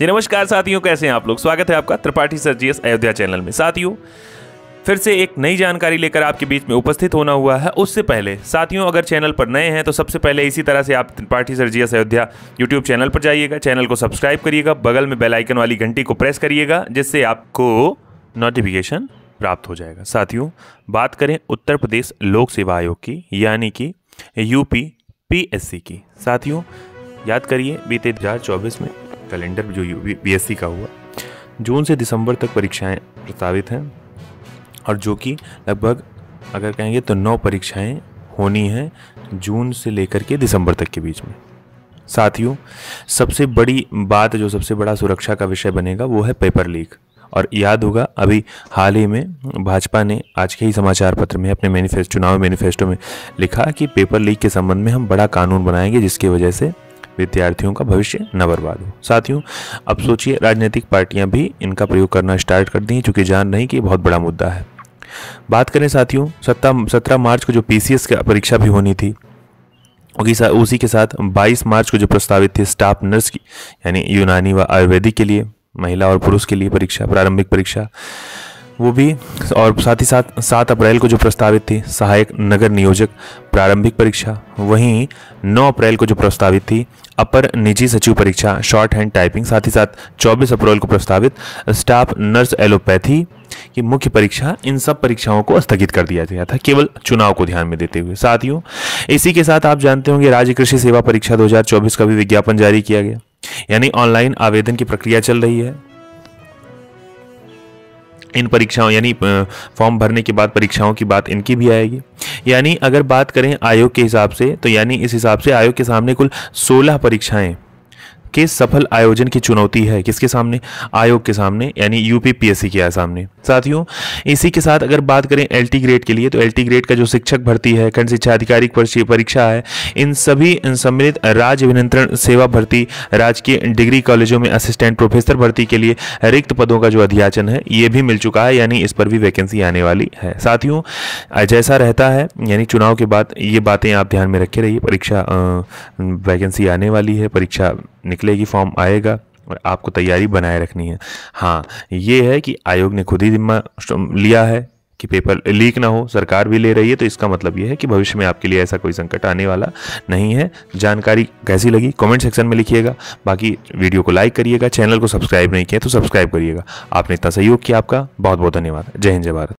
जी नमस्कार साथियों कैसे हैं आप लोग स्वागत है आपका त्रिपाठी सर जी अयोध्या चैनल में साथियों फिर से एक नई जानकारी लेकर आपके बीच में उपस्थित होना हुआ है उससे पहले साथियों अगर चैनल पर नए हैं तो सबसे पहले इसी तरह से आप Tripathi sir ji Ayodhya YouTube channel पर जाइएगा चैनल को सब्सक्राइब करिएगा बगल में बेलाइकन वाली घंटी को प्रेस करिएगा जिससे आपको नोटिफिकेशन प्राप्त हो जाएगा साथियों बात करें उत्तर प्रदेश लोक सेवा आयोग की यानी कि यूपी पीएससी की साथियों याद करिए बीते चौबीस में कैलेंडर जो बी का हुआ जून से दिसंबर तक परीक्षाएं प्रस्तावित हैं और जो कि लगभग अगर कहेंगे तो नौ परीक्षाएं होनी हैं जून से लेकर के दिसंबर तक के बीच में साथियों सबसे बड़ी बात जो सबसे बड़ा सुरक्षा का विषय बनेगा वो है पेपर लीक और याद होगा अभी हाल ही में भाजपा ने आज के ही समाचार पत्र में अपने मैनिफेस्टो चुनाव मैनिफेस्टो में लिखा कि पेपर लीक के संबंध में हम बड़ा कानून बनाएंगे जिसकी वजह से विद्यार्थियों का भविष्य न बर्बाद हो साथियों अब सोचिए राजनीतिक पार्टियां भी इनका प्रयोग करना स्टार्ट कर दी चूंकि जान नहीं कि बहुत बड़ा मुद्दा है बात करें साथियों सत्रह सत्रह मार्च को जो पीसीएस की परीक्षा भी होनी थी उसी के साथ 22 मार्च को जो प्रस्तावित थी स्टाफ नर्स की यानी यूनानी व आयुर्वेदिक के लिए महिला और पुरुष के लिए परीक्षा प्रारंभिक परीक्षा वो भी और साथ ही साथ सात अप्रैल को जो प्रस्तावित थी सहायक नगर नियोजक प्रारंभिक परीक्षा वहीं नौ अप्रैल को जो प्रस्तावित थी अपर निजी सचिव परीक्षा शॉर्ट हैंड टाइपिंग साथ ही साथ चौबीस अप्रैल को प्रस्तावित स्टाफ नर्स एलोपैथी की मुख्य परीक्षा इन सब परीक्षाओं को स्थगित कर दिया गया था केवल चुनाव को ध्यान में देते हुए साथियों इसी के साथ आप जानते होंगे राज्य कृषि सेवा परीक्षा 2024 का भी विज्ञापन जारी किया गया यानी ऑनलाइन आवेदन की प्रक्रिया चल रही है इन परीक्षाओं यानी फॉर्म भरने के बाद परीक्षाओं की बात इनकी भी आएगी यानी अगर बात करें आयोग के हिसाब से तो यानी इस हिसाब से आयोग के सामने कुल सोलह परीक्षाएँ के सफल आयोजन की चुनौती है किसके सामने आयोग के सामने यानी यूपीपीएससी के सामने साथियों इसी के साथ अगर बात करें एल ग्रेड के लिए तो एल ग्रेड का जो शिक्षक भर्ती है खंड शिक्षा अधिकारी परीक्षा है इन सभी सम्मिलित राज्य अभिनंत्रण सेवा भर्ती राजकीय डिग्री कॉलेजों में असिस्टेंट प्रोफेसर भर्ती के लिए रिक्त पदों का जो अध्याचन है ये भी मिल चुका है यानी इस पर भी वैकेंसी आने वाली है साथियों जैसा रहता है यानी चुनाव के बाद ये बातें आप ध्यान में रखे रहिए परीक्षा वैकेंसी आने वाली है परीक्षा निकलेगी फॉर्म आएगा और आपको तैयारी बनाए रखनी है हाँ ये है कि आयोग ने खुद ही जिम्मा लिया है कि पेपर लीक ना हो सरकार भी ले रही है तो इसका मतलब ये है कि भविष्य में आपके लिए ऐसा कोई संकट आने वाला नहीं है जानकारी कैसी लगी कमेंट सेक्शन में लिखिएगा बाकी वीडियो को लाइक करिएगा चैनल को सब्सक्राइब नहीं किया तो सब्सक्राइब करिएगा आपने इतना सहयोग किया आपका बहुत बहुत धन्यवाद जय हिंद जय भारत